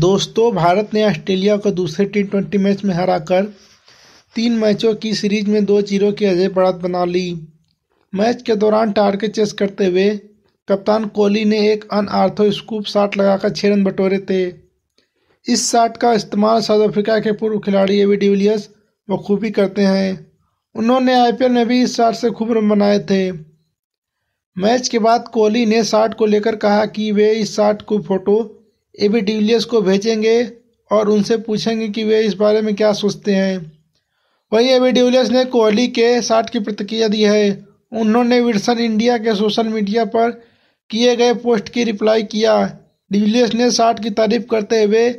दोस्तों भारत ने ऑस्ट्रेलिया को दूसरे टी ट्वेंटी मैच में हराकर तीन मैचों की सीरीज में दो जीरो की अजय बढ़त बना ली मैच के दौरान टारगेट चेस करते हुए कप्तान कोहली ने एक आर्थो स्कूप शॉट लगाकर छः रन बटोरे थे इस शॉट का इस्तेमाल साउथ अफ्रीका के पूर्व खिलाड़ी एवी डिविलियर्स बखूबी करते हैं उन्होंने आईपीएल में भी इस शॉट से खूब रन बनाए थे मैच के बाद कोहली ने शॉट को लेकर कहा कि वे इस शॉट को फोटो ए बी डिविलियर्स को भेजेंगे और उनसे पूछेंगे कि वे इस बारे में क्या सोचते हैं वहीं डिविलियर्स ने कोहली के साथ की प्रतिक्रिया दी है उन्होंने विरसन इंडिया के सोशल मीडिया पर किए गए पोस्ट की रिप्लाई किया डिविलियर्स ने शार्ट की तारीफ करते हुए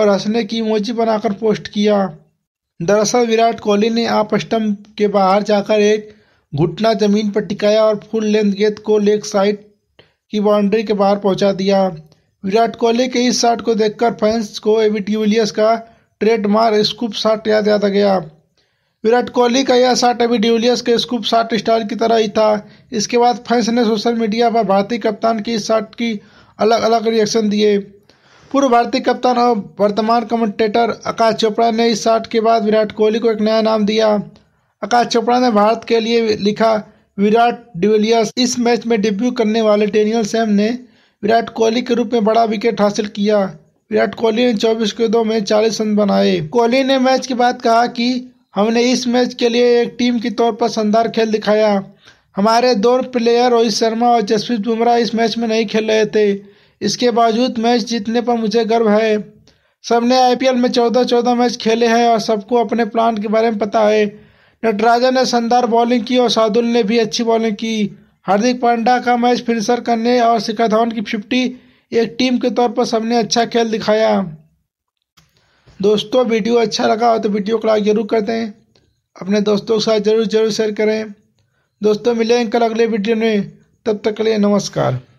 और हंसने की मोची बनाकर पोस्ट किया दरअसल विराट कोहली ने आप स्टम्प के बाहर जाकर एक घुटना जमीन पर टिकाया और फुल लेंथ गेंद को लेग साइड की बाउंड्री के बाहर पहुंचा दिया विराट कोहली के इस शॉट को देखकर फैंस को एविट डिविलियर्स का ट्रेडमार्क स्कूप शॉट याद आता गया विराट कोहली का यह शॉट एवी डिविलियर्स के स्कूप शॉट स्टार की तरह ही था इसके बाद फैंस ने सोशल मीडिया पर भारतीय कप्तान की इस शॉट की अलग अलग रिएक्शन दिए पूर्व भारतीय कप्तान और वर्तमान कमेंटेटर आकाश चोपड़ा ने इस शॉट के बाद विराट कोहली को एक नया नाम दिया आकाश चोपड़ा ने भारत के लिए लिखा विराट डिविलियर्स इस मैच में डेब्यू करने वाले डेनियल सैम ने विराट कोहली के रूप में बड़ा विकेट हासिल किया विराट कोहली ने चौबीस गेंदों में चालीस रन बनाए कोहली ने मैच के बाद कहा कि हमने इस मैच के लिए एक टीम के तौर पर शानदार खेल दिखाया हमारे दो प्लेयर रोहित शर्मा और जसप्रीत बुमराह इस मैच में नहीं खेल रहे थे इसके बावजूद मैच जीतने पर मुझे गर्व है सबने आई में चौदह चौदह मैच खेले हैं और सबको अपने प्लान के बारे में पता है नटराजन ने शानदार बॉलिंग की और शादुल ने भी अच्छी बॉलिंग की हार्दिक पांड्या का मैच फिनिशर करने और शिखर धवन की फिफ्टी एक टीम के तौर पर सबने अच्छा खेल दिखाया दोस्तों वीडियो अच्छा लगा हो तो वीडियो को लाइक जरूर कर दें अपने दोस्तों के साथ जरूर जरूर शेयर करें दोस्तों मिलेंगे कल अगले वीडियो में तब तक के लिए नमस्कार